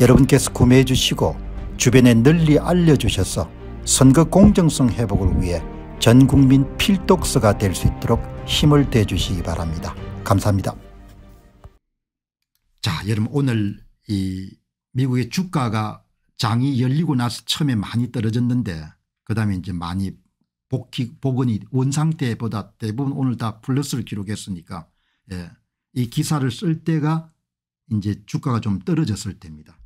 여러분께서 구매해 주시고 주변에 널리 알려주셔서 선거 공정성 회복을 위해 전국민 필독서가 될 수 있도록 힘을 대주시기 바랍니다. 감사합니다. 자 여러분 오늘 이 미국의 주가가 장이 열리고 나서 처음에 많이 떨어졌는데 그다음에 이제 많이 복귀 복원이 원상태보다 대부분 오늘 다 플러스를 기록했으니까 예, 이 기사를 쓸 때가 이제 주가가 좀 떨어졌을 때입니다.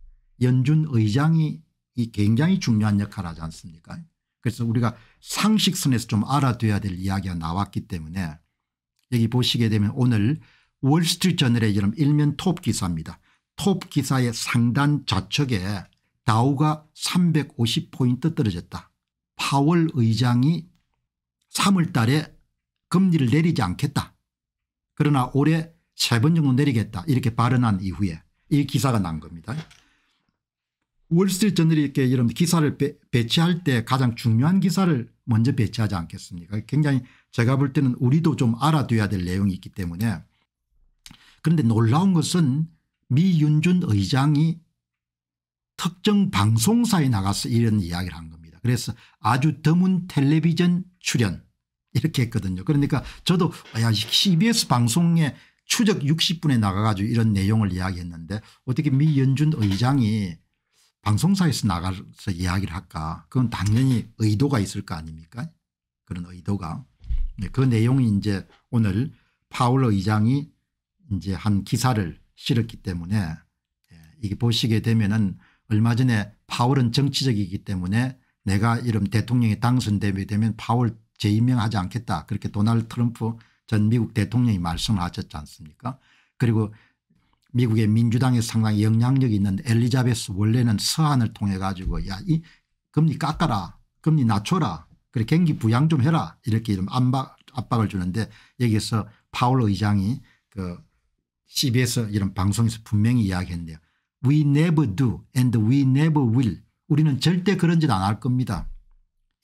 연준 의장이 이 굉장히 중요한 역할을 하지 않습니까 그래서 우리가 상식선에서 좀 알아둬야 될 이야기가 나왔기 때문에 여기 보시게 되면 오늘 월스트리트저널의 이런 일면 톱 기사입니다. 톱 기사의 상단 좌측에 다우가 350포인트 떨어졌다. 파월 의장이 3월 달에 금리를 내리지 않겠다. 그러나 올해 세번 정도 내리겠다 이렇게 발언한 이후에 이 기사가 난 겁니다. 월스트리트저널이 이렇게 이런 기사를 배, 치할때 가장 중요한 기사를 먼저 배치하지 않겠습니까 굉장히 제가 볼 때는 우리도 좀 알아둬야 될 내용이 있기 때문에 그런데 놀라운 것은 미윤준 의장이 특정 방송사에 나가서 이런 이야기를 한 겁니다. 그래서 아주 드문 텔레비전 출연 이렇게 했거든요. 그러니까 저도 야 CBS 방송에 추적 60분에 나가가지고 이런 내용을 이야기했는데 어떻게 미윤준 의장이 방송사에서 나가서 이야기를 할까 그건 당연히 의도가 있을 거 아닙니까 그런 의도가 네, 그 내용이 이제 오늘 파울 의장이 이제 한 기사를 실었기 때문에 예, 이게 보시게 되면은 얼마 전에 파월은 정치적이기 때문에 내가 이런 대통령이 당선되면 파월 재임명하지 않겠다 그렇게 도널드 트럼프 전 미국 대통령이 말씀을 하셨지 않습니까 그리고 미국의 민주당에 상당히 영향력이 있는 엘리자베스 원래는 서한을 통해 가지고 야 이 금리 깎아라 금리 낮춰라 그래 경기 부양 좀 해라 이렇게 이런 압박, 압박을 주는데 여기에서 파울 의장이 그 CBS 이런 방송에서 분명히 이야기했네요. We never do and we never will. 우리는 절대 그런 짓 안 할 겁니다.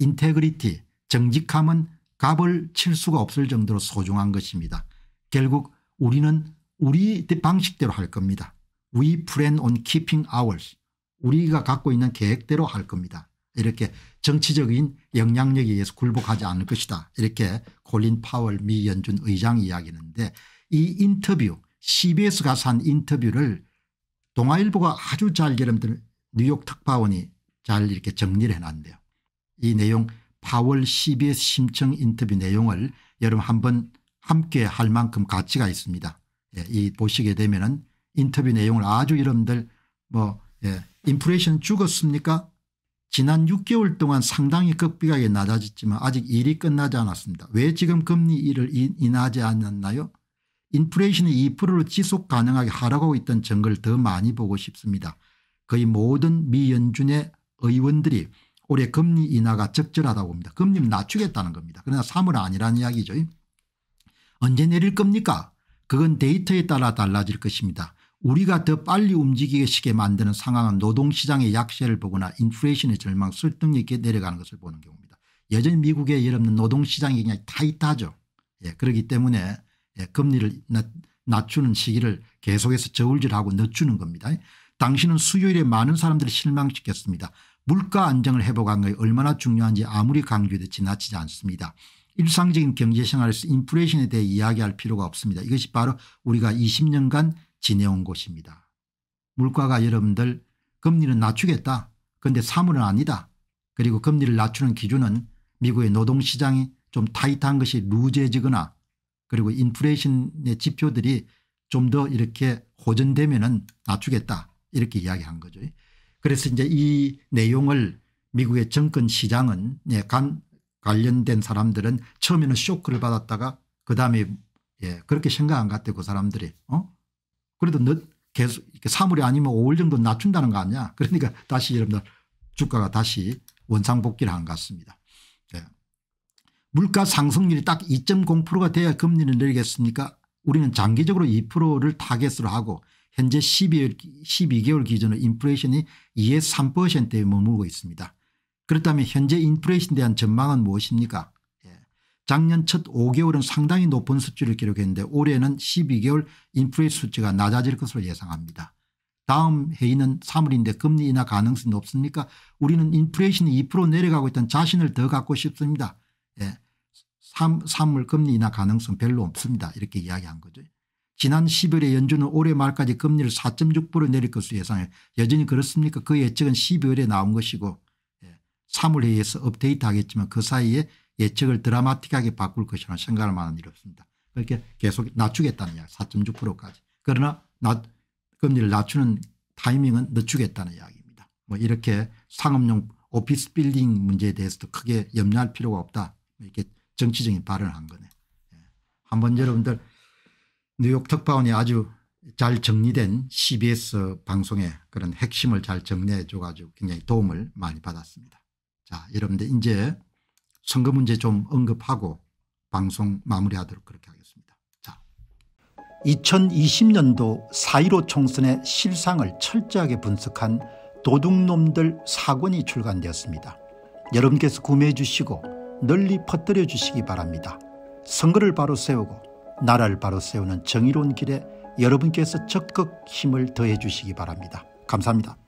인테그리티 정직함은 값을 칠 수가 없을 정도로 소중한 것입니다. 결국 우리는 우리 방식대로 할 겁니다. We plan on keeping ours. 우리가 갖고 있는 계획대로 할 겁니다. 이렇게 정치적인 영향력에 의해서 굴복하지 않을 것이다. 이렇게 콜린 파월 미 연준 의장 이야기는데이 인터뷰 cbs가 산 인터뷰를 동아일보가 아주 잘 여러분들 뉴욕 특파원이 잘 이렇게 정리를 해놨는데요. 이 내용 파월 cbs 심청 인터뷰 내용을 여러분 한번 함께 할 만큼 가치가 있습니다. 예, 이 보시게 되면은 인터뷰 내용을 아주 여러분들 뭐 예, 인플레이션 죽었습니까? 지난 6개월 동안 상당히 급비하게 낮아졌지만 아직 일이 끝나지 않았습니다. 왜 지금 금리 일을 인하지 않았나요? 인플레이션이 2를 지속 가능하게 하라고 있던 증거를 더 많이 보고 싶습니다. 거의 모든 미 연준의 의원들이 올해 금리 인하가 적절하다고 봅니다. 금리 낮추겠다는 겁니다. 그러나 3월 아니라는 이야기죠. 언제 내릴 겁니까? 그건 데이터에 따라 달라질 것입니다. 우리가 더 빨리 움직이게 만드는 상황은 노동시장의 약세를 보거나 인플레이션의 절망 설득력 있게 내려가는 것을 보는 경우입니다. 여전히 미국의 여러분 노동시장이 그냥 타이트하죠. 예, 그렇기 때문에 예, 금리를 낮추는 시기를 계속해서 저울질하고 늦추는 겁니다. 당신은 수요일에 많은 사람들을 실망시켰습니다. 물가 안정을 회복한 것이 얼마나 중요한지 아무리 강조해도 지나치지 않습니다. 일상적인 경제생활에서 인플레이션에 대해 이야기할 필요가 없습니다. 이것이 바로 우리가 20년간 지내온 것입니다. 물가가 여러분들 금리는 낮추겠다. 그런데 사물은 아니다. 그리고 금리를 낮추는 기준은 미국의 노동시장이 좀 타이트한 것이 루즈지거나 그리고 인플레이션의 지표들이 좀 더 이렇게 호전되면 은 낮추겠다 이렇게 이야기한 거죠. 그래서 이제 이 내용을 미국의 정권 시장은 예, 간 관련된 사람들은 처음에는 쇼크를 받았다가 그 다음에 예, 그렇게 생각 안 갔대 그 사람들이. 어? 그래도 늦, 계속 이렇게 사물이 아니면 5월 정도 낮춘다는 거 아니야. 그러니까 다시 여러분들 주가가 다시 원상복귀를 한 것 같습니다. 예. 물가 상승률이 딱 2.0%가 돼야 금리를 내리겠습니까 우리는 장기적으로 2%를 타겟으로 하고 현재 12개월, 12개월 기준으로 인플레이션이 2에서 3%에 머물고 있습니다. 그렇다면 현재 인플레이션에 대한 전망은 무엇입니까 예. 작년 첫 5개월은 상당히 높은 수치를 기록했는데 올해는 12개월 인플레이션 수치가 낮아질 것으로 예상합니다. 다음 회의는 3월인데 금리 인하 가능성이 높습니까 우리는 인플레이션이 2% 내려가고 있던 자신을 더 갖고 싶습니다. 예. 3, 3월 금리 인하 가능성 별로 없습니다. 이렇게 이야기한 거죠. 지난 10월에 연준은 올해 말까지 금리를 4.6% 내릴 것으로 예상해 여전히 그렇습니까 그 예측은 12월에 나온 것이고 사물회의에서 업데이트 하겠지만 그 사이에 예측을 드라마틱하게 바꿀 것이라는 생각할 만한 일이 없습니다. 그렇게 계속 낮추겠다는 이야기 4.6%까지. 그러나 낮, 금리를 낮추는 타이밍은 늦추겠다는 이야기입니다. 뭐 이렇게 상업용 오피스 빌딩 문제에 대해서도 크게 염려할 필요가 없다. 뭐 이렇게 정치적인 발언을 한 거네. 예. 한번 여러분들 뉴욕 특파원이 아주 잘 정리된 CBS 방송의 그런 핵심을 잘 정리해 줘 가지고 굉장히 도움을 많이 받았습니다. 자, 여러분들 이제 선거 문제 좀 언급하고 방송 마무리하도록 그렇게 하겠습니다. 자, 2020년도 4.15 총선의 실상을 철저하게 분석한 도둑놈들 사권이 출간되었습니다. 여러분께서 구매해 주시고 널리 퍼뜨려 주시기 바랍니다. 선거를 바로 세우고 나라를 바로 세우는 정의로운 길에 여러분께서 적극 힘을 더해 주시기 바랍니다. 감사합니다.